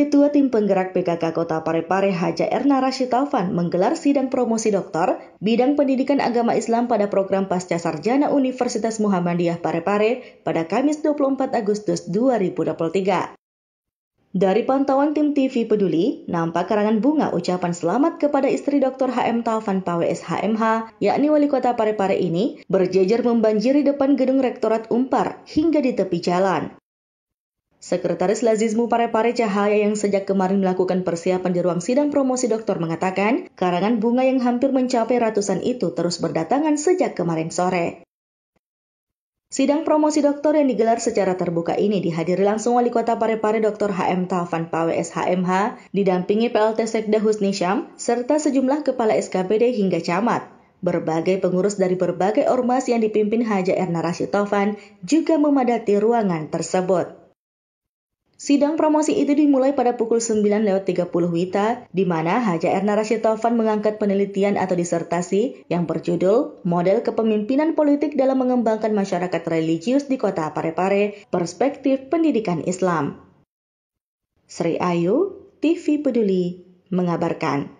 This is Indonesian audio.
Ketua Tim Penggerak PKK Kota Parepare Haja Erna Rashid Taufan menggelar sidang promosi doktor bidang pendidikan agama Islam pada program pasca sarjana Universitas Muhammadiyah Parepare pada Kamis 24 Agustus 2023. Dari pantauan tim TV Peduli, nampak karangan bunga ucapan selamat kepada istri Dr. HM Taufan Pawes HMH, yakni wali kota Parepare ini, berjejer membanjiri depan gedung Rektorat Umpar hingga di tepi jalan. Sekretaris Lazizmu Parepare Cahaya yang sejak kemarin melakukan persiapan di ruang sidang promosi doktor mengatakan, karangan bunga yang hampir mencapai ratusan itu terus berdatangan sejak kemarin sore. Sidang promosi doktor yang digelar secara terbuka ini dihadiri langsung Wali Kota Parepare Dr. HM Taufan Pawe SHMH, didampingi PLT Sekda Husni Syam, serta sejumlah kepala SKPD hingga camat. Berbagai pengurus dari berbagai ormas yang dipimpin Haja Erna Rashid Taufan juga memadati ruangan tersebut. Sidang promosi itu dimulai pada pukul 9.30 WITA, di mana Haja Erna Rashid Taufan mengangkat penelitian atau disertasi yang berjudul Model Kepemimpinan Politik dalam Mengembangkan Masyarakat Religius di Kota Parepare, Perspektif Pendidikan Islam. Sri Ayu, TV Peduli, mengabarkan.